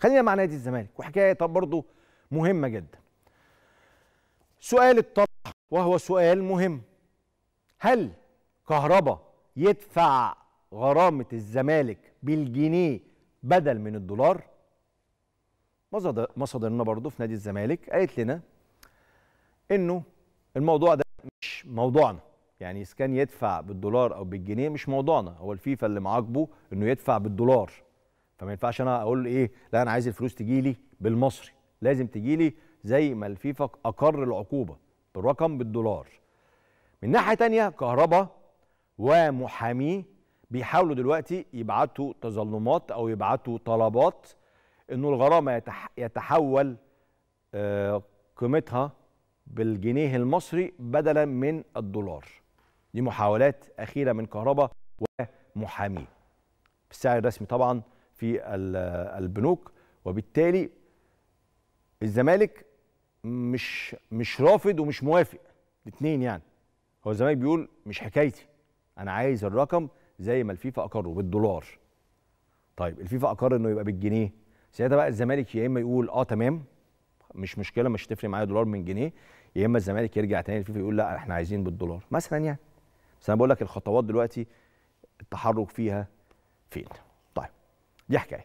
خلينا مع نادي الزمالك وحكايه طب برضه مهمه جدا سؤال الطرح وهو سؤال مهم هل كهربا يدفع غرامه الزمالك بالجنيه بدل من الدولار مصادرنا برضه في نادي الزمالك قالت لنا انه الموضوع ده مش موضوعنا يعني اذا كان يدفع بالدولار او بالجنيه مش موضوعنا هو الفيفا اللي معاقبه انه يدفع بالدولار فما ينفعش انا اقول ايه لا انا عايز الفلوس تجي لي بالمصري لازم تجي لي زي ما الفيفا اقر العقوبه بالرقم بالدولار من ناحيه تانية كهرباء ومحاميه بيحاولوا دلوقتي يبعتوا تظلمات او يبعتوا طلبات انه الغرامه يتح يتحول آه، قيمتها بالجنيه المصري بدلا من الدولار دي محاولات اخيره من كهرباء ومحاميه بالسعر الرسمي طبعا في البنوك وبالتالي الزمالك مش مش رافض ومش موافق الاثنين يعني هو الزمالك بيقول مش حكايتي انا عايز الرقم زي ما الفيفا اقره بالدولار طيب الفيفا اقر انه يبقى بالجنيه ساعتها بقى الزمالك يا اما يقول اه تمام مش مشكله مش هتفرق معايا دولار من جنيه يا اما الزمالك يرجع تاني الفيفا يقول لا احنا عايزين بالدولار مثلا يعني بس انا بقول لك الخطوات دلوقتي التحرك فيها فين يحكي